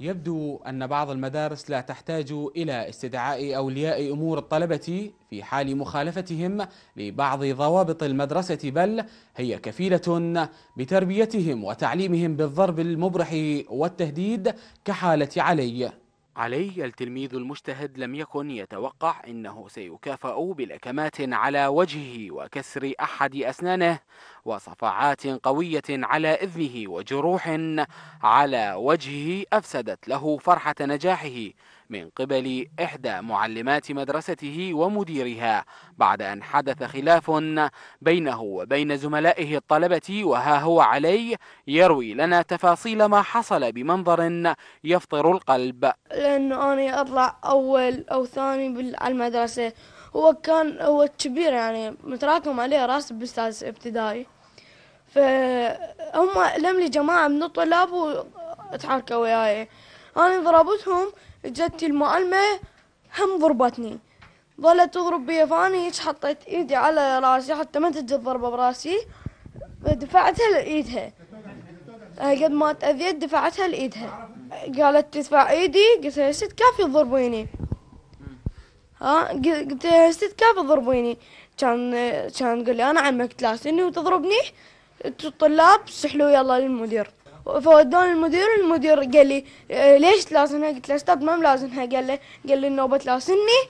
يبدو أن بعض المدارس لا تحتاج إلى استدعاء أولياء أمور الطلبة في حال مخالفتهم لبعض ضوابط المدرسة بل هي كفيلة بتربيتهم وتعليمهم بالضرب المبرح والتهديد كحالة علي علي التلميذ المجتهد لم يكن يتوقع أنه سيكافأ بلكمات على وجهه وكسر أحد أسنانه وصفعات قوية على إذنه وجروح على وجهه أفسدت له فرحة نجاحه من قبل إحدى معلمات مدرسته ومديرها بعد أن حدث خلاف بينه وبين زملائه الطلبة وها هو علي يروي لنا تفاصيل ما حصل بمنظر يفطر القلب لأنه أنا أطلع أول أو ثاني على المدرسة هو كان هو كبير يعني متراكم عليه راس بالسادس ابتدائي فهم لم لي جماعة من الطلاب وتحركوا وياي أنا ضربتهم جت المعلمة هم ضربتني ظلت تضرب بي فاني هيك حطيت إيدي على راسي حتى ما تجي الضربة براسي دفعتها لإيدها قد ما تأذيت دفعتها لإيدها قالت تدفع إيدي قلت لها ست كافي تضربيني ها قلت لها ست كافي تضربيني كان كان قال لي أنا عمك سنين وتضربني الطلاب سحلوا يلا للمدير فودوني المدير المدير قال لي آه، ليش تلاسنها قلت له استاذ ما ملازمها قال لي قال لي النوبه تلاسني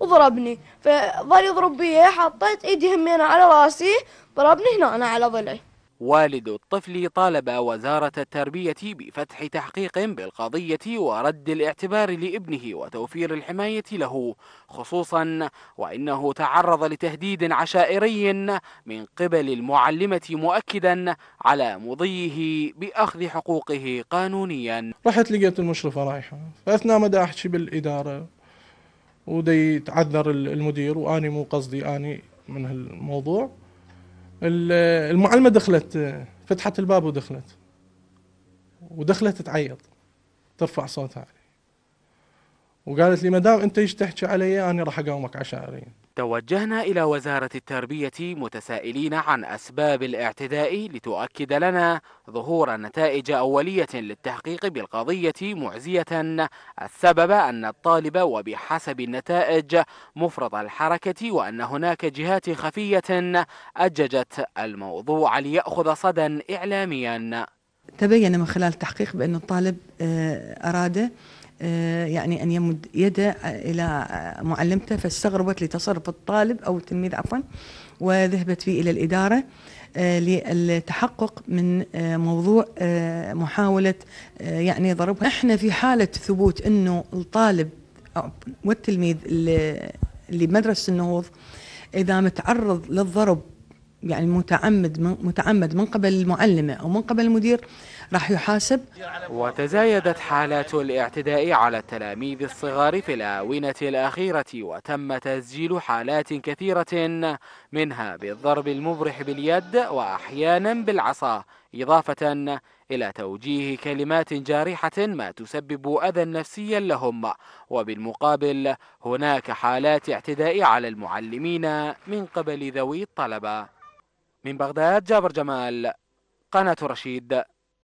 وضربني فظل يضرب بي حطيت ايدي همينه على راسي ضربني هنا انا على ضلعي والد الطفل طالب وزارة التربية بفتح تحقيق بالقضية ورد الاعتبار لابنه وتوفير الحماية له خصوصا وإنه تعرض لتهديد عشائري من قبل المعلمة مؤكدا على مضيه بأخذ حقوقه قانونيا رحت لقيت المشرفة رايحة فأثناء ما أحكي بالإدارة ودي تعذر المدير وأني مو قصدي أني من هالموضوع المعلمه دخلت فتحت الباب ودخلت ودخلت تعيط ترفع صوتها علي وقالت لي مدام انت ايش تحكي علي انا راح اقاومك عشائريا توجهنا إلى وزارة التربية متسائلين عن أسباب الاعتداء لتؤكد لنا ظهور نتائج أولية للتحقيق بالقضية معزية السبب أن الطالب وبحسب النتائج مفرط الحركة وأن هناك جهات خفية أججت الموضوع ليأخذ صدى إعلاميا تبين من خلال التحقيق بأن الطالب آه، أراد آه، يعني أن يمد يده إلى معلمته فاستغربت لتصرف الطالب أو التلميذ عفوا وذهبت فيه إلى الإدارة آه، للتحقق من آه، موضوع محاولة يعني ضربها احنا في حالة ثبوت أنه الطالب والتلميذ اللي بمدرسة النهوض إذا متعرض للضرب يعني متعمد من متعمد من قبل المعلمه او من قبل المدير راح يحاسب وتزايدت حالات الاعتداء على التلاميذ الصغار في الاونه الاخيره وتم تسجيل حالات كثيره منها بالضرب المبرح باليد واحيانا بالعصا اضافه الى توجيه كلمات جارحه ما تسبب اذى نفسيا لهم وبالمقابل هناك حالات اعتداء على المعلمين من قبل ذوي الطلبه من بغداد جابر جمال قناة رشيد